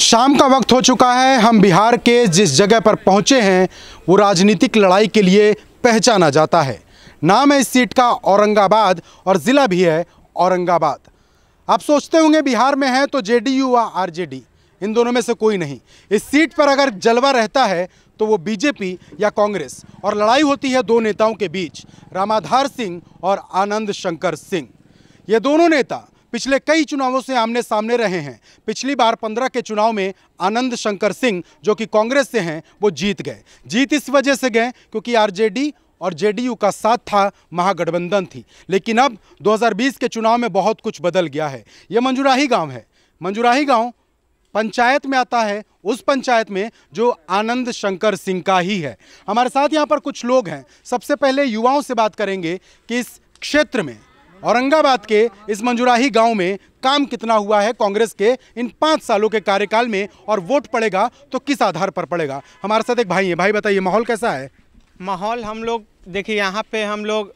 शाम का वक्त हो चुका है हम बिहार के जिस जगह पर पहुंचे हैं वो राजनीतिक लड़ाई के लिए पहचाना जाता है नाम है इस सीट का औरंगाबाद और ज़िला भी है औरंगाबाद आप सोचते होंगे बिहार में है तो जेडीयू व आरजेडी इन दोनों में से कोई नहीं इस सीट पर अगर जलवा रहता है तो वो बीजेपी या कांग्रेस और लड़ाई होती है दो नेताओं के बीच रामाधार सिंह और आनंद शंकर सिंह ये दोनों नेता पिछले कई चुनावों से आमने सामने रहे हैं पिछली बार पंद्रह के चुनाव में आनंद शंकर सिंह जो कि कांग्रेस से हैं वो जीत गए जीत इस वजह से गए क्योंकि आरजेडी और जेडीयू का साथ था महागठबंधन थी लेकिन अब 2020 के चुनाव में बहुत कुछ बदल गया है ये मंजूराही गांव है मंजूराही गांव पंचायत में आता है उस पंचायत में जो आनंद शंकर सिंह का ही है हमारे साथ यहाँ पर कुछ लोग हैं सबसे पहले युवाओं से बात करेंगे कि इस क्षेत्र में औरंगाबाद के इस मंजुराही गांव में काम कितना हुआ है कांग्रेस के इन पाँच सालों के कार्यकाल में और वोट पड़ेगा तो किस आधार पर पड़ेगा हमारे साथ एक भाई है भाई बताइए माहौल कैसा है माहौल हम लोग देखिए यहाँ पे हम लोग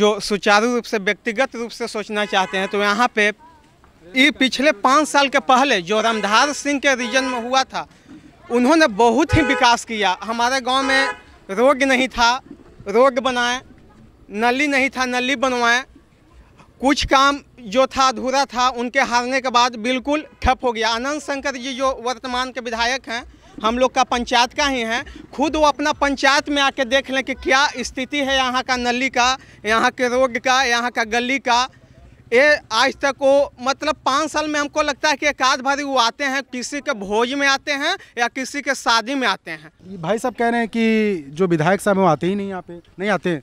जो सुचारू रूप से व्यक्तिगत रूप से सोचना चाहते हैं तो यहाँ पे ये पिछले पाँच साल के पहले जो रामधार सिंह के रीजन में हुआ था उन्होंने बहुत ही विकास किया हमारे गाँव में रोग नहीं था रोग बनाए नली नहीं था नली बनवाएं कुछ काम जो था अधूरा था उनके हारने के बाद बिल्कुल ठप हो गया आनंद शंकर जी जो वर्तमान के विधायक हैं हम लोग का पंचायत का ही हैं खुद वो अपना पंचायत में आके देख लें कि क्या स्थिति है यहाँ का नली का यहाँ के रोड का यहाँ का गली का ये आज तक वो मतलब पाँच साल में हमको लगता है कि एक आध भारी वो आते हैं किसी के भोज में आते हैं या किसी के शादी में आते हैं भाई साहब कह रहे हैं कि जो विधायक साहब वो आते ही नहीं यहाँ पे नहीं आते हैं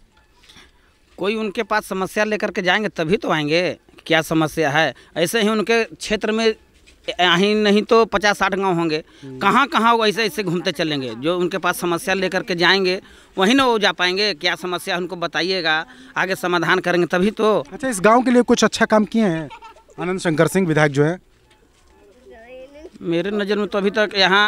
कोई उनके पास समस्या लेकर के जाएंगे तभी तो आएंगे क्या समस्या है ऐसे ही उनके क्षेत्र में यहीं नहीं तो पचास साठ गांव होंगे हम्म। कहाँ कहाँ वो ऐसे ऐसे घूमते चलेंगे जो उनके पास समस्या लेकर के जाएंगे वहीं ना वो जा पाएंगे क्या समस्या उनको बताइएगा आगे समाधान करेंगे तभी तो अच्छा इस गांव के लिए कुछ अच्छा काम किए हैं आनंद शंकर सिंह विधायक जो है मेरे नज़र में तो अभी तक यहाँ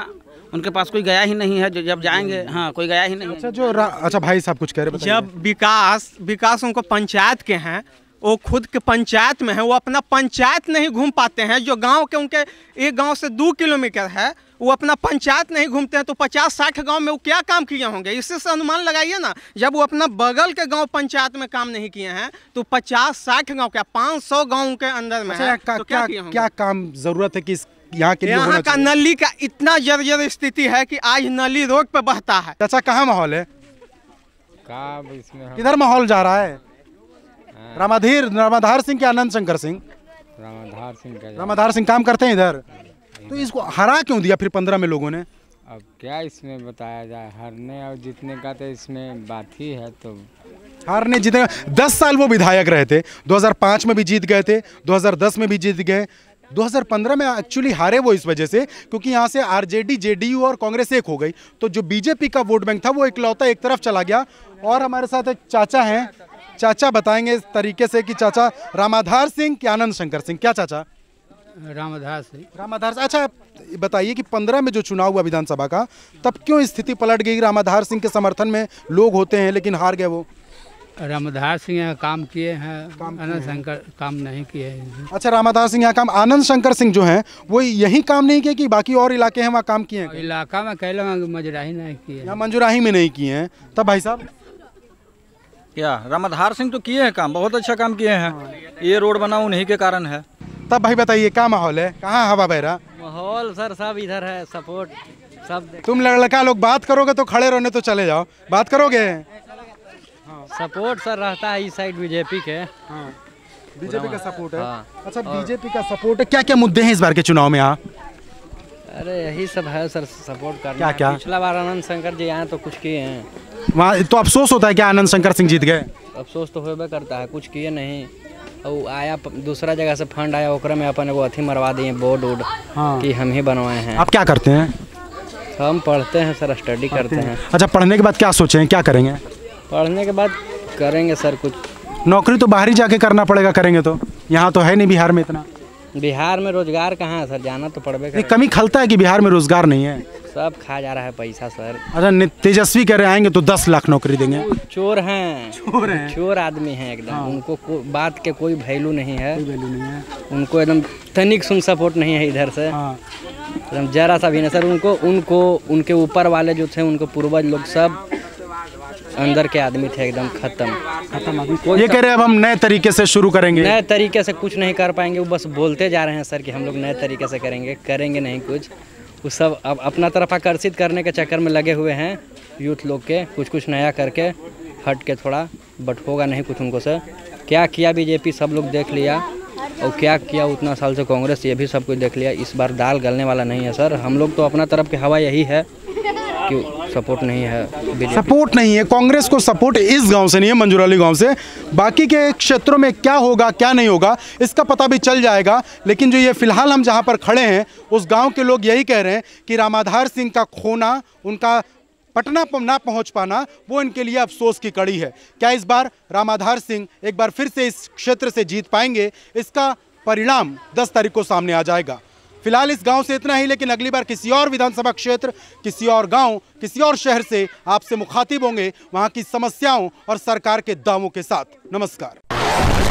उनके पास कोई गया ही नहीं है जो जब जाएंगे हम्म। हाँ कोई गया ही नहीं अच्छा जो अच्छा भाई साहब कुछ कह रहे जब विकास विकास उनको पंचायत के हैं वो खुद के पंचायत में है वो अपना पंचायत नहीं घूम पाते हैं जो गांव के उनके एक गांव से दो किलोमीटर है वो अपना पंचायत नहीं घूमते हैं तो पचास साठ गांव में वो क्या काम किए होंगे इससे से अनुमान लगाइए ना जब वो अपना बगल के गांव पंचायत में काम नहीं किए हैं तो पचास साठ गांव क्या पाँच सौ गाँव के अंदर में अच्छा, है, का, तो क्या, क्या, क्या काम जरूरत है कि इस यहाँ के यहाँ का नली का इतना जर्जर स्थिति है कि आज नली रोड पे बहता है चाचा कहाँ माहौल है किधर माहौल जा रहा है हाँ। रामाधीर रामाधार सिंह के आनंद शंकर सिंह रामाधार सिंह रामाधार सिंह काम करते हैं इधर तो इसको हरा क्यों दिया फिर पंद्रह में लोगों ने अब क्या इसमें बताया जाए हारने और जीतने का तो इसमें बात ही है तो हारने जीतने दस साल वो विधायक रहे थे 2005 में भी जीत गए थे 2010 में भी जीत गए 2015 में एक्चुअली हारे वो इस वजह से क्योंकि यहाँ से आरजेडी जेडीयू और कांग्रेस एक हो गई तो जो बीजेपी का वोट बैंक था वो इकलौता एक तरफ चला गया और हमारे साथ एक चाचा हैं चाचा बताएंगे इस तरीके से कि चाचा रामाधार सिंह कि आनंद शंकर सिंह क्या चाचा रामाधार सिंह रामाधार अच्छा बताइए कि पंद्रह में जो चुनाव हुआ विधानसभा का तब क्यों स्थिति पलट गई रामाधार सिंह के समर्थन में लोग होते हैं लेकिन हार गए वो रामधार सिंह यहाँ काम किए हैं आनंद शंकर काम नहीं किए हैं अच्छा रामाधार सिंह यहाँ काम आनंद शंकर सिंह जो हैं वो यही काम नहीं किए कि बाकी और इलाके हैं वहाँ काम किए हैं इलाका में लो मजराही नहीं किए यहाँ मंजुराही में नहीं किए हैं तब भाई साहब क्या रामाधार सिंह तो किए हैं काम बहुत अच्छा काम किए हैं ये रोड बना उन्हीं के कारण है तब भाई बताइए क्या माहौल है कहाँ हवा बहरा माहौल सर सब इधर है सपोर्ट सब तुम लड़का लोग बात करोगे तो खड़े रहने तो चले जाओ बात करोगे सपोर्ट सर रहता है इस साइड बीजेपी के हाँ, बीजेपी का सपोर्ट है हाँ। अच्छा बीजेपी का सपोर्ट है क्या क्या मुद्दे हैं इस बार के चुनाव में आप अरे यही सब है सर सपोर्ट करना क्या क्या पिछला बार आनंद शंकर जी आए तो कुछ किए हैं वहाँ तो अफसोस होता है क्या आनंद शंकर सिंह जीत गए अफसोस तो होबे करता है कुछ किए नहीं और आया दूसरा जगह से फंड आया ओकरे में अपन वो अथी मरवा दिए बोर्ड उड हाँ। कि हम ही बनवाए हैं आप क्या करते हैं हम पढ़ते हैं सर स्टडी करते हैं अच्छा पढ़ने के बाद क्या सोचे हैं क्या करेंगे पढ़ने के बाद करेंगे सर कुछ नौकरी तो बाहर ही जाके करना पड़ेगा करेंगे तो यहाँ तो है नहीं बिहार में इतना बिहार में रोजगार कहाँ है सर जाना तो पड़ेगा कमी खलता है कि बिहार में रोजगार नहीं है सब खा जा रहा है पैसा सर अरे अच्छा, तेजस्वी कह रहे आएंगे तो दस लाख नौकरी देंगे चोर हैं चोर हैं चोर आदमी हैं एकदम हाँ। उनको बात के कोई वैल्यू नहीं है वैल्यू नहीं है उनको एकदम तनिक सुन सपोर्ट नहीं है इधर से हाँ। एकदम जरा सा भी नहीं सर उनको उनको उनके ऊपर वाले जो थे उनको पूर्वज लोग सब अंदर के आदमी थे एकदम खत्म ये कह रहे अब हम नए तरीके से शुरू करेंगे नए तरीके से कुछ नहीं कर पाएंगे वो बस बोलते जा रहे हैं सर कि हम लोग नए तरीके से करेंगे करेंगे नहीं कुछ वो सब अब अपना तरफ आकर्षित करने के चक्कर में लगे हुए हैं यूथ लोग के कुछ कुछ नया करके हट के थोड़ा बट होगा नहीं कुछ उनको से क्या किया बीजेपी सब लोग देख लिया और क्या किया उतना साल से कांग्रेस ये भी सब कुछ देख लिया इस बार दाल गलने वाला नहीं है सर हम लोग तो अपना तरफ की हवा यही है कि सपोर्ट नहीं है सपोर्ट नहीं है कांग्रेस को सपोर्ट इस गांव से नहीं है मंजूराली गांव से बाकी के क्षेत्रों में क्या होगा क्या नहीं होगा इसका पता भी चल जाएगा लेकिन जो ये फिलहाल हम जहाँ पर खड़े हैं उस गाँव के लोग यही कह रहे हैं कि रामाधार सिंह का खोना उनका पटना ना पहुँच पाना वो इनके लिए अफसोस की कड़ी है क्या इस बार रामाधार सिंह एक बार फिर से इस क्षेत्र से जीत पाएंगे इसका परिणाम 10 तारीख को सामने आ जाएगा फिलहाल इस गांव से इतना ही लेकिन अगली बार किसी और विधानसभा क्षेत्र किसी और गांव, किसी और शहर से आपसे मुखातिब होंगे वहां की समस्याओं और सरकार के दावों के साथ नमस्कार